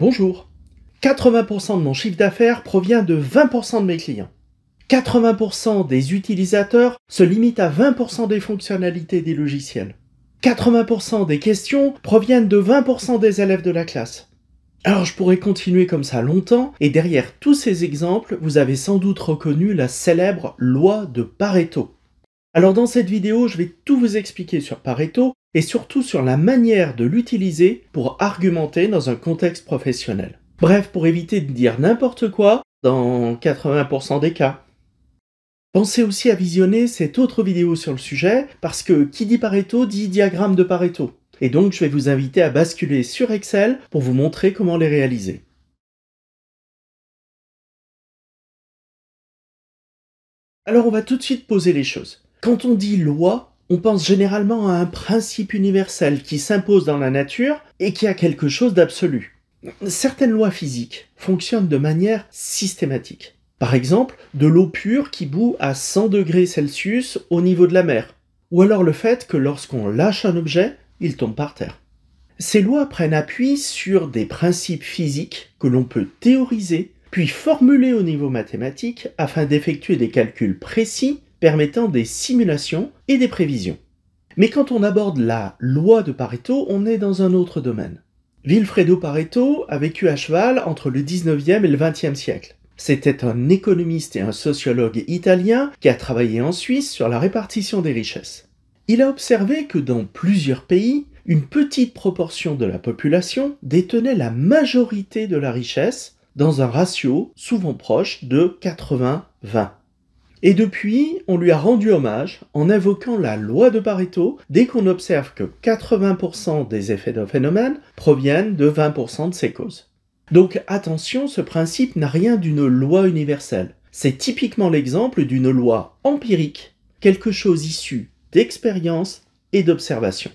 Bonjour 80% de mon chiffre d'affaires provient de 20% de mes clients. 80% des utilisateurs se limitent à 20% des fonctionnalités des logiciels. 80% des questions proviennent de 20% des élèves de la classe. Alors je pourrais continuer comme ça longtemps, et derrière tous ces exemples, vous avez sans doute reconnu la célèbre loi de Pareto. Alors dans cette vidéo, je vais tout vous expliquer sur Pareto et surtout sur la manière de l'utiliser pour argumenter dans un contexte professionnel. Bref, pour éviter de dire n'importe quoi dans 80% des cas. Pensez aussi à visionner cette autre vidéo sur le sujet parce que qui dit Pareto dit diagramme de Pareto. Et donc je vais vous inviter à basculer sur Excel pour vous montrer comment les réaliser. Alors on va tout de suite poser les choses. Quand on dit loi, on pense généralement à un principe universel qui s'impose dans la nature et qui a quelque chose d'absolu. Certaines lois physiques fonctionnent de manière systématique. Par exemple, de l'eau pure qui bout à 100 degrés Celsius au niveau de la mer. Ou alors le fait que lorsqu'on lâche un objet, il tombe par terre. Ces lois prennent appui sur des principes physiques que l'on peut théoriser, puis formuler au niveau mathématique afin d'effectuer des calculs précis permettant des simulations et des prévisions. Mais quand on aborde la loi de Pareto, on est dans un autre domaine. Vilfredo Pareto a vécu à cheval entre le 19e et le 20e siècle. C'était un économiste et un sociologue italien qui a travaillé en Suisse sur la répartition des richesses. Il a observé que dans plusieurs pays, une petite proportion de la population détenait la majorité de la richesse dans un ratio souvent proche de 80-20. Et depuis, on lui a rendu hommage en invoquant la loi de Pareto dès qu'on observe que 80% des effets d'un phénomène proviennent de 20% de ses causes. Donc attention, ce principe n'a rien d'une loi universelle. C'est typiquement l'exemple d'une loi empirique, quelque chose issu d'expérience et d'observation.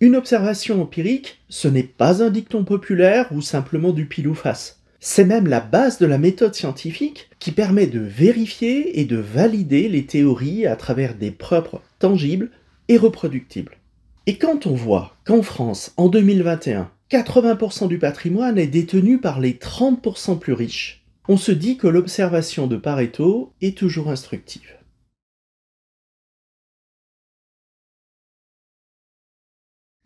Une observation empirique, ce n'est pas un dicton populaire ou simplement du pile ou face. C'est même la base de la méthode scientifique qui permet de vérifier et de valider les théories à travers des propres tangibles et reproductibles. Et quand on voit qu'en France, en 2021, 80% du patrimoine est détenu par les 30% plus riches, on se dit que l'observation de Pareto est toujours instructive.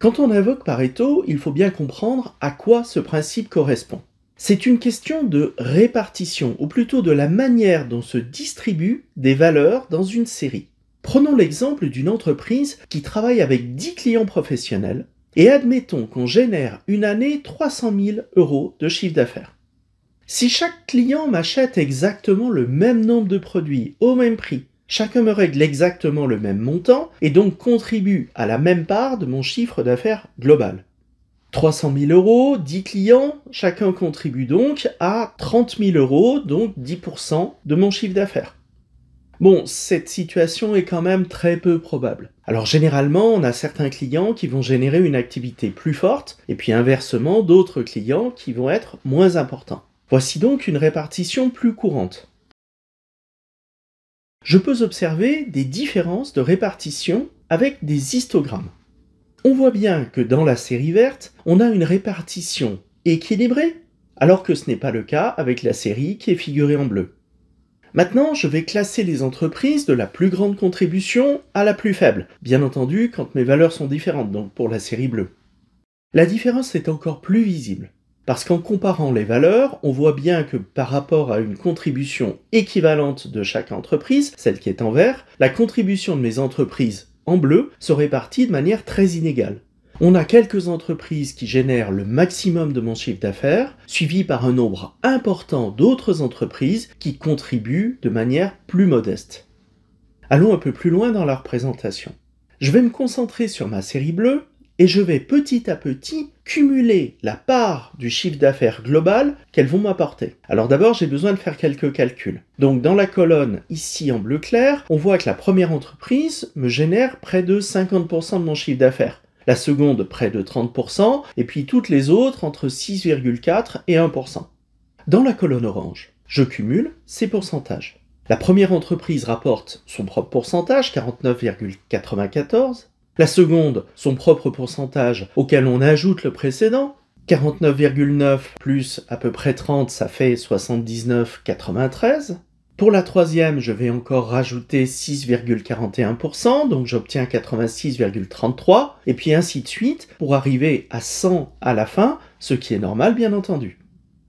Quand on invoque Pareto, il faut bien comprendre à quoi ce principe correspond. C'est une question de répartition, ou plutôt de la manière dont se distribuent des valeurs dans une série. Prenons l'exemple d'une entreprise qui travaille avec 10 clients professionnels et admettons qu'on génère une année 300 000 euros de chiffre d'affaires. Si chaque client m'achète exactement le même nombre de produits au même prix, chacun me règle exactement le même montant et donc contribue à la même part de mon chiffre d'affaires global. 300 000 euros, 10 clients, chacun contribue donc à 30 000 euros, donc 10% de mon chiffre d'affaires. Bon, cette situation est quand même très peu probable. Alors généralement, on a certains clients qui vont générer une activité plus forte, et puis inversement, d'autres clients qui vont être moins importants. Voici donc une répartition plus courante. Je peux observer des différences de répartition avec des histogrammes on voit bien que dans la série verte, on a une répartition équilibrée, alors que ce n'est pas le cas avec la série qui est figurée en bleu. Maintenant, je vais classer les entreprises de la plus grande contribution à la plus faible, bien entendu quand mes valeurs sont différentes, donc pour la série bleue. La différence est encore plus visible, parce qu'en comparant les valeurs, on voit bien que par rapport à une contribution équivalente de chaque entreprise, celle qui est en vert, la contribution de mes entreprises en bleu, se répartit de manière très inégale. On a quelques entreprises qui génèrent le maximum de mon chiffre d'affaires, suivi par un nombre important d'autres entreprises qui contribuent de manière plus modeste. Allons un peu plus loin dans la représentation. Je vais me concentrer sur ma série bleue, et je vais petit à petit cumuler la part du chiffre d'affaires global qu'elles vont m'apporter. Alors d'abord, j'ai besoin de faire quelques calculs. Donc dans la colonne ici en bleu clair, on voit que la première entreprise me génère près de 50% de mon chiffre d'affaires la seconde près de 30%, et puis toutes les autres entre 6,4 et 1%. Dans la colonne orange, je cumule ces pourcentages. La première entreprise rapporte son propre pourcentage, 49,94. La seconde, son propre pourcentage auquel on ajoute le précédent. 49,9 plus à peu près 30, ça fait 79,93. Pour la troisième, je vais encore rajouter 6,41%, donc j'obtiens 86,33, et puis ainsi de suite, pour arriver à 100 à la fin, ce qui est normal bien entendu.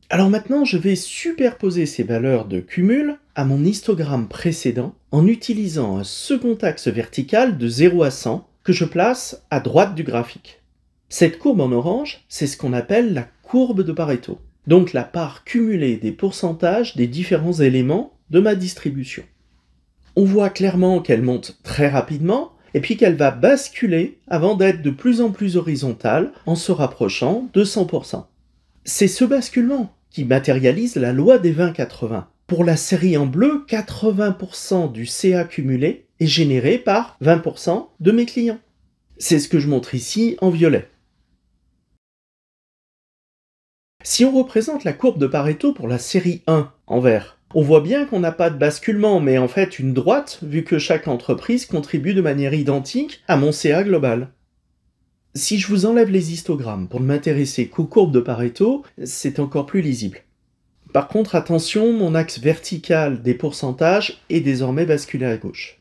Alors maintenant, je vais superposer ces valeurs de cumul à mon histogramme précédent en utilisant un second axe vertical de 0 à 100 que je place à droite du graphique. Cette courbe en orange, c'est ce qu'on appelle la courbe de Pareto, donc la part cumulée des pourcentages des différents éléments de ma distribution. On voit clairement qu'elle monte très rapidement, et puis qu'elle va basculer avant d'être de plus en plus horizontale en se rapprochant de 100%. C'est ce basculement qui matérialise la loi des 20-80. Pour la série en bleu, 80% du CA cumulé est généré par 20% de mes clients. C'est ce que je montre ici en violet. Si on représente la courbe de Pareto pour la série 1 en vert, on voit bien qu'on n'a pas de basculement, mais en fait une droite, vu que chaque entreprise contribue de manière identique à mon CA global. Si je vous enlève les histogrammes pour ne m'intéresser qu'aux courbes de Pareto, c'est encore plus lisible. Par contre, attention, mon axe vertical des pourcentages est désormais basculé à gauche.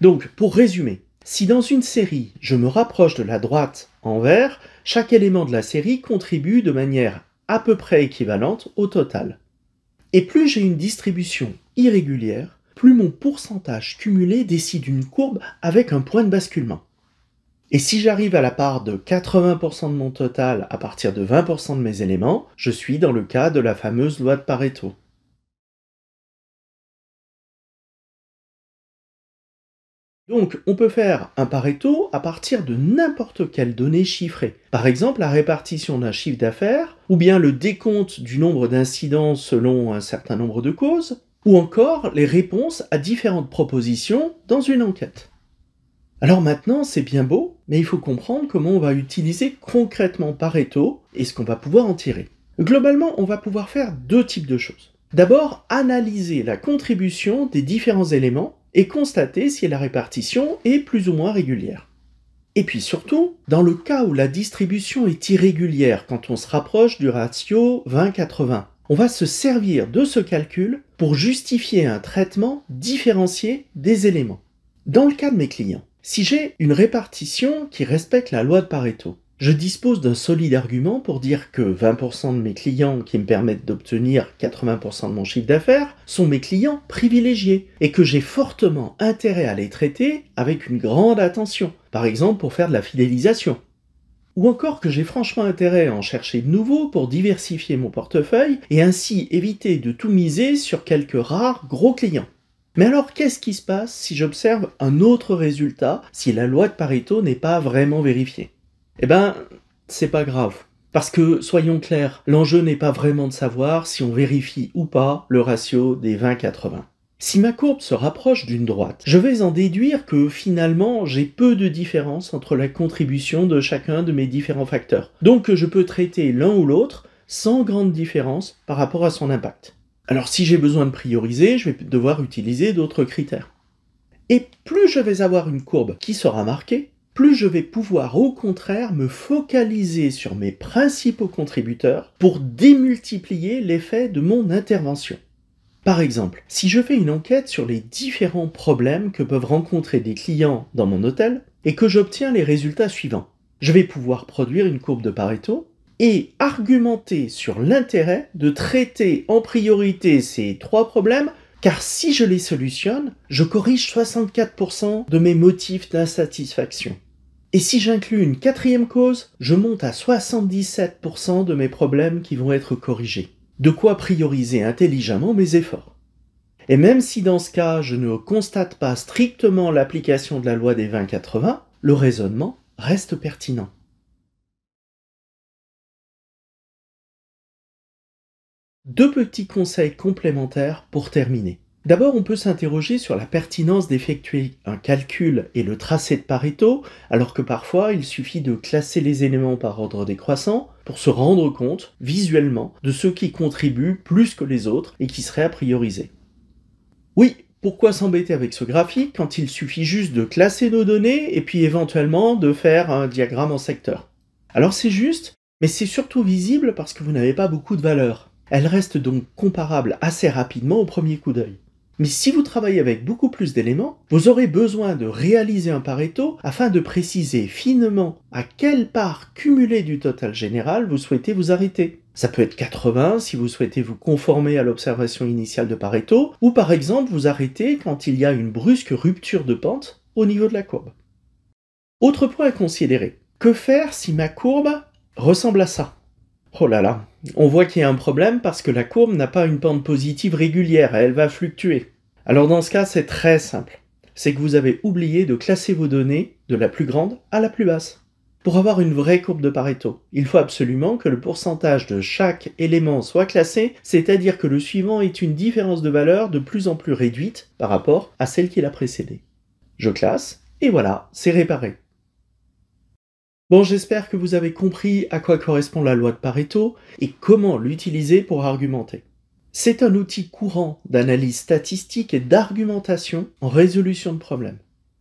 Donc, pour résumer, si dans une série, je me rapproche de la droite en vert, chaque élément de la série contribue de manière à peu près équivalente au total. Et plus j'ai une distribution irrégulière, plus mon pourcentage cumulé décide une courbe avec un point de basculement. Et si j'arrive à la part de 80% de mon total à partir de 20% de mes éléments, je suis dans le cas de la fameuse loi de Pareto. Donc on peut faire un Pareto à partir de n'importe quelle donnée chiffrée. Par exemple la répartition d'un chiffre d'affaires, ou bien le décompte du nombre d'incidents selon un certain nombre de causes, ou encore les réponses à différentes propositions dans une enquête. Alors maintenant c'est bien beau, mais il faut comprendre comment on va utiliser concrètement Pareto et ce qu'on va pouvoir en tirer. Globalement on va pouvoir faire deux types de choses. D'abord, analyser la contribution des différents éléments et constater si la répartition est plus ou moins régulière. Et puis surtout, dans le cas où la distribution est irrégulière quand on se rapproche du ratio 20-80, on va se servir de ce calcul pour justifier un traitement différencié des éléments. Dans le cas de mes clients, si j'ai une répartition qui respecte la loi de Pareto, je dispose d'un solide argument pour dire que 20% de mes clients qui me permettent d'obtenir 80% de mon chiffre d'affaires sont mes clients privilégiés et que j'ai fortement intérêt à les traiter avec une grande attention, par exemple pour faire de la fidélisation. Ou encore que j'ai franchement intérêt à en chercher de nouveaux pour diversifier mon portefeuille et ainsi éviter de tout miser sur quelques rares gros clients. Mais alors qu'est-ce qui se passe si j'observe un autre résultat si la loi de Pareto n'est pas vraiment vérifiée eh ben, c'est pas grave. Parce que, soyons clairs, l'enjeu n'est pas vraiment de savoir si on vérifie ou pas le ratio des 20-80. Si ma courbe se rapproche d'une droite, je vais en déduire que finalement j'ai peu de différence entre la contribution de chacun de mes différents facteurs. Donc je peux traiter l'un ou l'autre sans grande différence par rapport à son impact. Alors si j'ai besoin de prioriser, je vais devoir utiliser d'autres critères. Et plus je vais avoir une courbe qui sera marquée, plus je vais pouvoir au contraire me focaliser sur mes principaux contributeurs pour démultiplier l'effet de mon intervention. Par exemple, si je fais une enquête sur les différents problèmes que peuvent rencontrer des clients dans mon hôtel et que j'obtiens les résultats suivants, je vais pouvoir produire une courbe de Pareto et argumenter sur l'intérêt de traiter en priorité ces trois problèmes car si je les solutionne, je corrige 64% de mes motifs d'insatisfaction. Et si j'inclus une quatrième cause, je monte à 77% de mes problèmes qui vont être corrigés. De quoi prioriser intelligemment mes efforts. Et même si dans ce cas je ne constate pas strictement l'application de la loi des 20-80, le raisonnement reste pertinent. Deux petits conseils complémentaires pour terminer. D'abord, on peut s'interroger sur la pertinence d'effectuer un calcul et le tracé de Pareto, alors que parfois il suffit de classer les éléments par ordre décroissant pour se rendre compte visuellement de ceux qui contribuent plus que les autres et qui seraient à prioriser. Oui, pourquoi s'embêter avec ce graphique quand il suffit juste de classer nos données et puis éventuellement de faire un diagramme en secteur Alors c'est juste, mais c'est surtout visible parce que vous n'avez pas beaucoup de valeur. Elle reste donc comparable assez rapidement au premier coup d'œil. Mais si vous travaillez avec beaucoup plus d'éléments, vous aurez besoin de réaliser un Pareto afin de préciser finement à quelle part cumulée du total général vous souhaitez vous arrêter. Ça peut être 80 si vous souhaitez vous conformer à l'observation initiale de Pareto, ou par exemple vous arrêter quand il y a une brusque rupture de pente au niveau de la courbe. Autre point à considérer, que faire si ma courbe ressemble à ça Oh là là, on voit qu'il y a un problème parce que la courbe n'a pas une pente positive régulière, elle va fluctuer. Alors dans ce cas, c'est très simple. C'est que vous avez oublié de classer vos données de la plus grande à la plus basse. Pour avoir une vraie courbe de Pareto, il faut absolument que le pourcentage de chaque élément soit classé, c'est-à-dire que le suivant est une différence de valeur de plus en plus réduite par rapport à celle qui l'a précédée. Je classe, et voilà, c'est réparé. Bon, j'espère que vous avez compris à quoi correspond la loi de Pareto et comment l'utiliser pour argumenter. C'est un outil courant d'analyse statistique et d'argumentation en résolution de problèmes.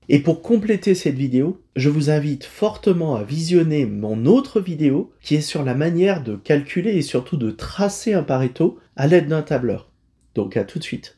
Et pour compléter cette vidéo, je vous invite fortement à visionner mon autre vidéo qui est sur la manière de calculer et surtout de tracer un Pareto à l'aide d'un tableur. Donc à tout de suite.